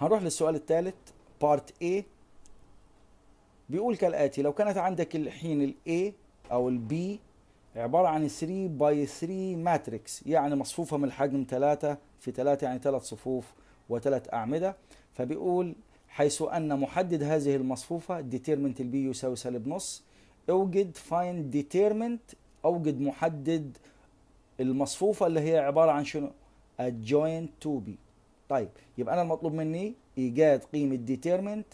هنروح للسؤال الثالث بارت A بيقول كالآتي لو كانت عندك الحين ال A أو ال B عبارة عن 3 باي 3 ماتريكس يعني مصفوفة من الحجم 3 في 3 يعني 3 صفوف وثلاث أعمدة فبيقول حيث أن محدد هذه المصفوفة determinant البي يساوي سالب نص اوجد find determinant اوجد محدد المصفوفة اللي هي عبارة عن شنو adjoint to b طيب يبقى انا المطلوب مني ايجاد قيمه ديتيرمنت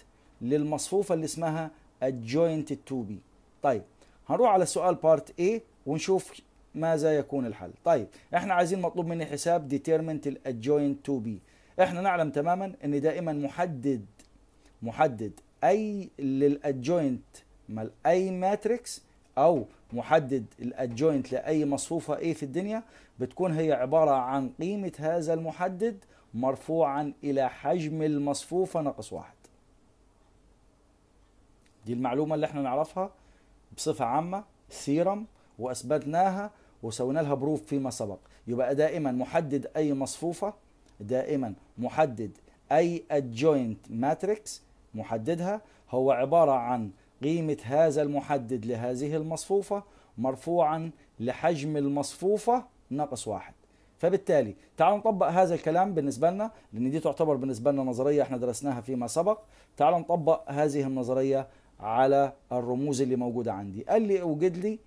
للمصفوفه اللي اسمها الجوينت 2 بي طيب هنروح على سؤال بارت A ونشوف ماذا يكون الحل طيب احنا عايزين مطلوب مني حساب ديتيرمنت الادجوينت 2 بي احنا نعلم تماما ان دائما محدد محدد اي للادجوينت مال اي ماتريكس او محدد الادجوينت لاي مصفوفه ايه في الدنيا بتكون هي عباره عن قيمه هذا المحدد مرفوعا إلى حجم المصفوفة ناقص واحد دي المعلومة اللي احنا نعرفها بصفة عامة سيرم وأثبتناها وسوينا لها بروف فيما سبق يبقى دائما محدد أي مصفوفة دائما محدد أي adjoint matrix محددها هو عبارة عن قيمة هذا المحدد لهذه المصفوفة مرفوعا لحجم المصفوفة ناقص واحد فبالتالي تعالوا نطبق هذا الكلام بالنسبه لنا لان دي تعتبر بالنسبه لنا نظريه احنا درسناها فيما سبق تعالوا نطبق هذه النظريه على الرموز اللي موجوده عندي قال لي اوجد لي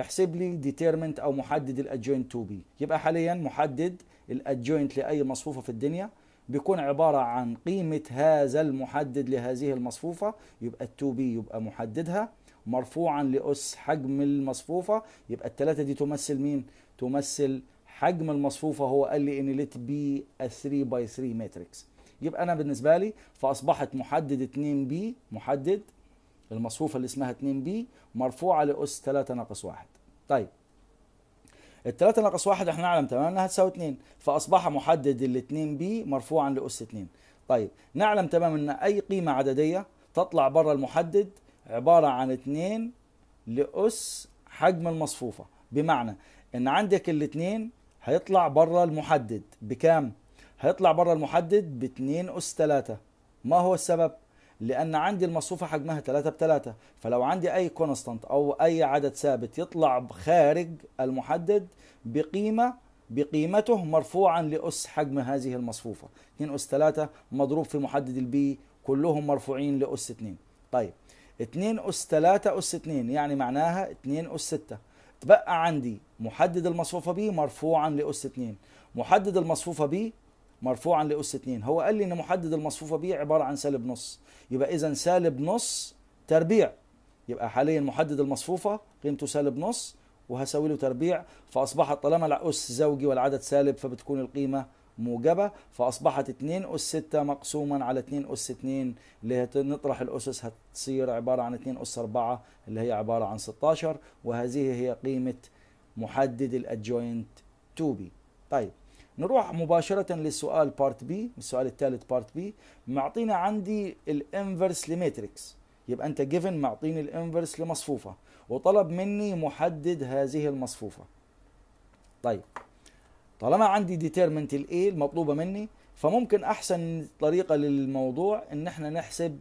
احسب لي ديتيرمنت او محدد الادجوينت تو بي يبقى حاليا محدد الادجوينت لاي مصفوفه في الدنيا بيكون عبارة عن قيمة هذا المحدد لهذه المصفوفة يبقى التو بي يبقى محددها مرفوعا لأس حجم المصفوفة يبقى التلاتة دي تمثل مين؟ تمثل حجم المصفوفه هو قال لي ان ليت بي 3 باي 3 ماتريكس يبقى انا بالنسبه لي فاصبحت محدد 2 بي محدد المصفوفه اللي اسمها 2 بي مرفوعه لاس 3 ناقص 1 طيب ال 3 ناقص 1 احنا نعلم تماما انها هتساوي 2 فاصبح محدد ال 2 بي مرفوعا لاس 2 طيب نعلم تماما ان اي قيمه عدديه تطلع بره المحدد عباره عن 2 لاس حجم المصفوفه بمعنى ان عندك الاثنين هيطلع بره المحدد بكام؟ هيطلع بره المحدد ب 2 أس 3 ما هو السبب؟ لأن عندي المصفوفة حجمها 3 ب 3 فلو عندي أي كونستانت أو أي عدد ثابت يطلع خارج المحدد بقيمة بقيمته مرفوعا لأس حجم هذه المصفوفة 2 أس 3 مضروب في محدد البي كلهم مرفوعين لأس 2 طيب 2 أس 3 أس 2 يعني معناها 2 أس 6 بقى عندي محدد المصفوفة ب مرفوعا لأس 2 محدد المصفوفة ب مرفوعا لأس 2 هو قال لي إن محدد المصفوفة ب عبارة عن سالب نص يبقى إذا سالب نص تربيع يبقى حاليا محدد المصفوفة قيمته سالب نص وهساوي له تربيع فأصبحت طالما الأس زوجي والعدد سالب فبتكون القيمة موجبة فأصبحت 2 أس 6 مقسوما على 2 أس 2 اللي هي نطرح الأسس هتصير عبارة عن 2 أس 4 اللي هي عبارة عن 16 وهذه هي قيمة محدد الأدجوينت 2 بي طيب نروح مباشرة للسؤال بارت بي السؤال الثالث بارت بي معطينا عندي الانفرس لماتريكس يبقى انت جيفن معطيني الانفرس لمصفوفة وطلب مني محدد هذه المصفوفة طيب طالما عندي ديتيرمنت الاي المطلوبه مني فممكن احسن طريقه للموضوع ان احنا نحسب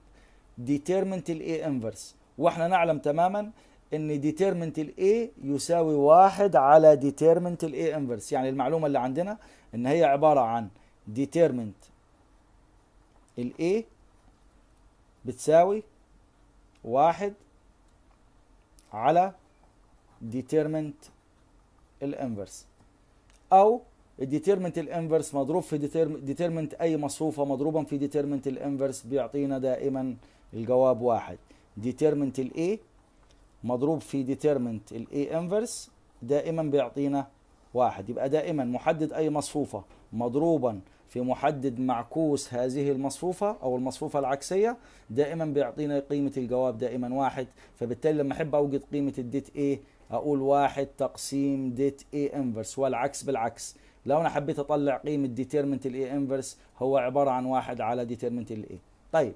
ديتيرمنت الاي انفرس واحنا نعلم تماما ان ديتيرمنت الاي يساوي واحد على ديتيرمنت الاي انفرس يعني المعلومه اللي عندنا ان هي عباره عن ديتيرمنت الاي بتساوي واحد على ديتيرمنت الانفرس او الديتيرمنت الانفرس مضروب في ديتيرمنت اي مصفوفه مضروبا في ديتيرمنت الانفرس بيعطينا دائما الجواب واحد ديتيرمنت الاي مضروب في ديتيرمنت الاي انفرس دائما بيعطينا واحد يبقى دائما محدد اي مصفوفه مضروبا في محدد معكوس هذه المصفوفة أو المصفوفة العكسية دائما بيعطينا قيمة الجواب دائما واحد فبالتالي لما أحب أوجد قيمة الديت A أقول واحد تقسيم ديت A انفرس والعكس بالعكس لو أنا حبيت أطلع قيمة ديتيرمنت الإيه A انفرس هو عبارة عن واحد على ديتيرمنت الإيه A طيب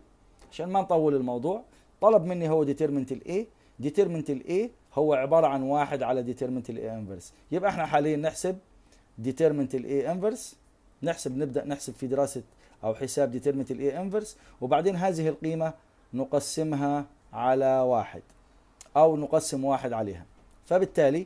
عشان ما نطول الموضوع طلب مني هو ديتيرمنت الإيه A الإيه A هو عبارة عن واحد على ديتيرمنت الإيه A انفرس يبقى احنا حاليا نحسب ديتيرمنت الإيه A انفرس نحسب نبدا نحسب في دراسه او حساب ديترمنت الاي انفرس وبعدين هذه القيمه نقسمها على واحد او نقسم واحد عليها فبالتالي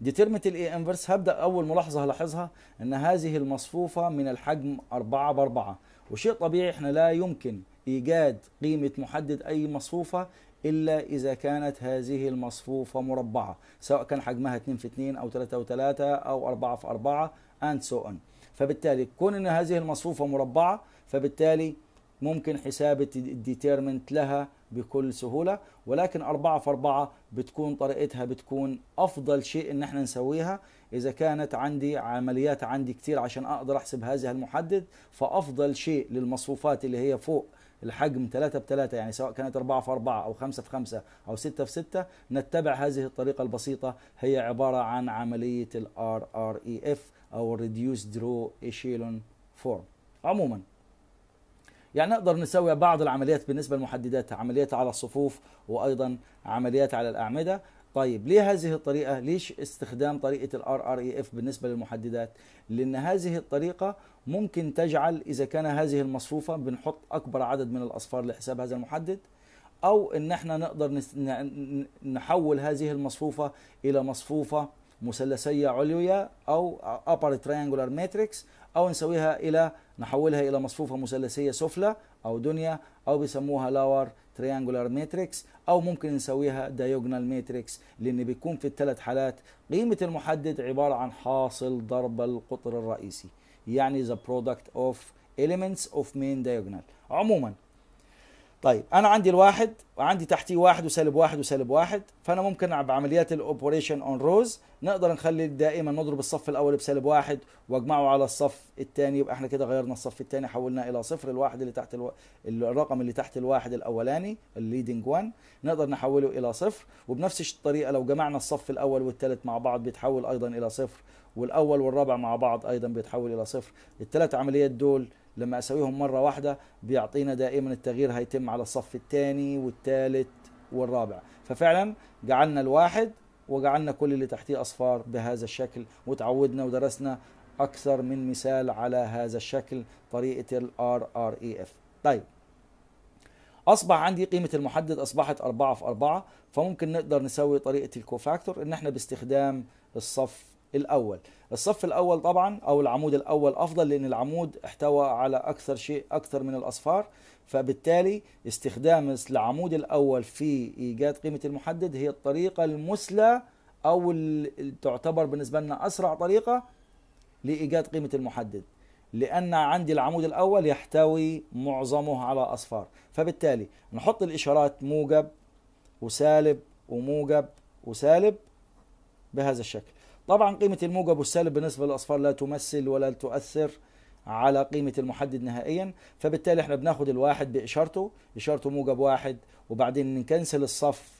ديترمنت الاي انفرس هبدا اول ملاحظه هلاحظها ان هذه المصفوفه من الحجم 4 ب 4 وشيء طبيعي احنا لا يمكن ايجاد قيمه محدد اي مصفوفه الا اذا كانت هذه المصفوفه مربعه سواء كان حجمها 2 في 2 او 3 و 3 او 4 في 4 اند so اون فبالتالي كون ان هذه المصفوفه مربعه فبالتالي ممكن حساب الديتيرمنت لها بكل سهوله ولكن أربعة في أربعة بتكون طريقتها بتكون افضل شيء ان احنا نسويها اذا كانت عندي عمليات عندي كثير عشان اقدر احسب هذا المحدد فافضل شيء للمصفوفات اللي هي فوق الحجم 3 ب 3 يعني سواء كانت 4 في 4 أو 5 في 5 أو 6 في 6 نتبع هذه الطريقة البسيطة هي عبارة عن عملية ال اف e أو Reduced درو Echelon Form عموما يعني نقدر نسوي بعض العمليات بالنسبة للمحددات عمليات على الصفوف وأيضا عمليات على الأعمدة طيب ليه هذه الطريقة؟ ليش استخدام طريقة اي اف e بالنسبة للمحددات؟ لأن هذه الطريقة ممكن تجعل إذا كان هذه المصفوفة بنحط أكبر عدد من الأصفار لحساب هذا المحدد أو إن إحنا نقدر نحول هذه المصفوفة إلى مصفوفة مثلثية عليا أو upper triangular matrix أو نسويها إلى نحولها إلى مصفوفة مثلثية سفلى أو دنيا أو بيسموها lower تريانجولار ماتريكس او ممكن نسويها دايوجنال ماتريكس لان بيكون في الثلاث حالات قيمه المحدد عباره عن حاصل ضرب القطر الرئيسي يعني the product of elements of main diagonal عموما طيب انا عندي الواحد وعندي تحتيه واحد وسالب واحد وسالب واحد فانا ممكن بعمليات الاوبريشن اون روز نقدر نخلي دائما نضرب الصف الاول بسالب واحد واجمعه على الصف الثاني يبقى احنا كده غيرنا الصف الثاني حولناه الى صفر الواحد اللي تحت الو... الرقم اللي تحت الواحد الاولاني الليدنج 1 نقدر نحوله الى صفر وبنفس الطريقه لو جمعنا الصف الاول والثالث مع بعض بيتحول ايضا الى صفر والاول والرابع مع بعض ايضا بيتحول الى صفر الثلاث عمليات دول لما اسويهم مره واحده بيعطينا دائما التغيير هيتم على الصف الثاني والثالث والرابع ففعلا جعلنا الواحد وجعلنا كل اللي تحتيه اصفار بهذا الشكل وتعودنا ودرسنا اكثر من مثال على هذا الشكل طريقه الار ار اي اف طيب اصبح عندي قيمه المحدد اصبحت 4 في 4 فممكن نقدر نسوي طريقه الكوفاكتور ان احنا باستخدام الصف الاول الصف الاول طبعا او العمود الاول افضل لان العمود احتوى على اكثر شيء اكثر من الاصفار فبالتالي استخدام العمود الاول في ايجاد قيمه المحدد هي الطريقه المثلى او تعتبر بالنسبه لنا اسرع طريقه لايجاد قيمه المحدد لان عندي العمود الاول يحتوي معظمه على اصفار فبالتالي نحط الاشارات موجب وسالب وموجب وسالب بهذا الشكل طبعا قيمة الموجب والسالب بالنسبة للأصفار لا تمثل ولا تؤثر على قيمة المحدد نهائيا فبالتالي احنا بناخد الواحد بإشارته إشارته موجب واحد وبعدين نكنسل الصف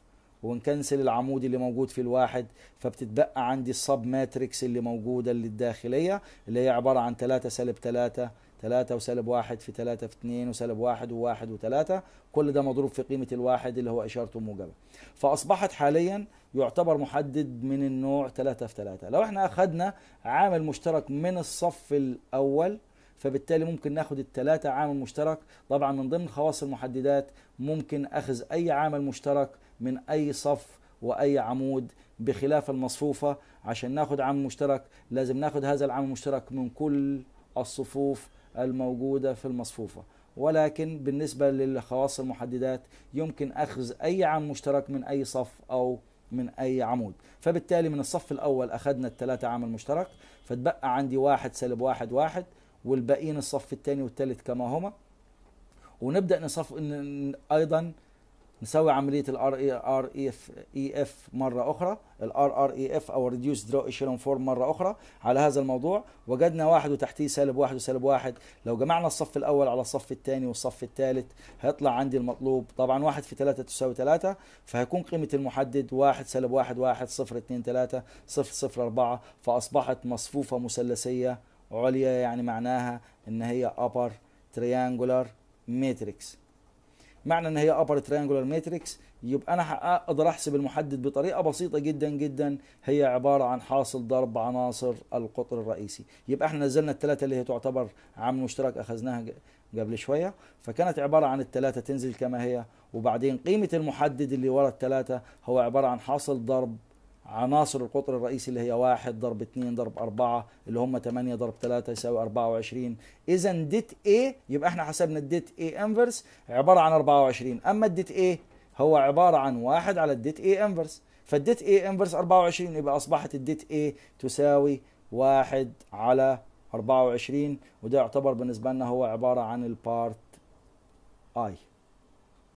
ونكنسل العمود اللي موجود في الواحد فبتتبقى عندي الصب ماتريكس اللي موجودة اللي الداخلية اللي هي عبارة عن 3 سالب 3 3 وسالب 1 في 3 في 2 وسالب 1 و1 و3 كل ده مضروب في قيمة الواحد اللي هو إشارته موجبة فأصبحت حاليا يعتبر محدد من النوع 3 في 3 لو احنا أخذنا عامل مشترك من الصف الأول فبالتالي ممكن ناخد الثلاثة عامل مشترك طبعا من ضمن خواص المحددات ممكن أخذ أي عامل مشترك من أي صف واي عمود بخلاف المصفوفه عشان ناخد عامل مشترك لازم ناخد هذا العامل المشترك من كل الصفوف الموجودة في المصفوفة ولكن بالنسبة للخواص المحددات يمكن أخذ أي عام مشترك من أي صف أو من أي عمود فبالتالي من الصف الأول أخذنا الثلاثة عام المشترك فتبقى عندي واحد سالب واحد واحد والباقيين الصف الثاني والثالث كما هما ونبدأ نصف أيضا نسوي عمليه الـ RRF e e ار e اف مره اخرى الـ RRF اي او ريديوس Draw Echelon Form مره اخرى على هذا الموضوع وجدنا واحد وتحتيه سالب واحد وسالب واحد لو جمعنا الصف الاول على الصف الثاني والصف الثالث هيطلع عندي المطلوب طبعا واحد في ثلاثة تساوي ثلاثة فهيكون قيمه المحدد واحد سالب واحد واحد صفر اثنين ثلاثة صفر صفر أربعة فاصبحت مصفوفه مثلثيه عليا يعني معناها ان هي upper triangular matrix معنى ان هي ابر تريانجولار ماتريكس يبقى انا اقدر احسب المحدد بطريقه بسيطه جدا جدا هي عباره عن حاصل ضرب عناصر القطر الرئيسي يبقى احنا نزلنا الثلاثه اللي هي تعتبر عامل مشترك اخذناها قبل شويه فكانت عباره عن الثلاثه تنزل كما هي وبعدين قيمه المحدد اللي ورا الثلاثه هو عباره عن حاصل ضرب عناصر القطر الرئيسي اللي هي واحد ضرب اثنين ضرب أربعة اللي هم تمانية ضرب ثلاثة يساوي أربعة وعشرين إذا ديت A يبقى احنا حسبنا الديت A انفرس عبارة عن أربعة وعشرين أما الديت A هو عبارة عن واحد على الديت A انفرس فالديت A انفرس أربعة وعشرين يبقى أصبحت الديت A تساوي واحد على أربعة وعشرين وده يعتبر بالنسبة لنا هو عبارة عن البارت I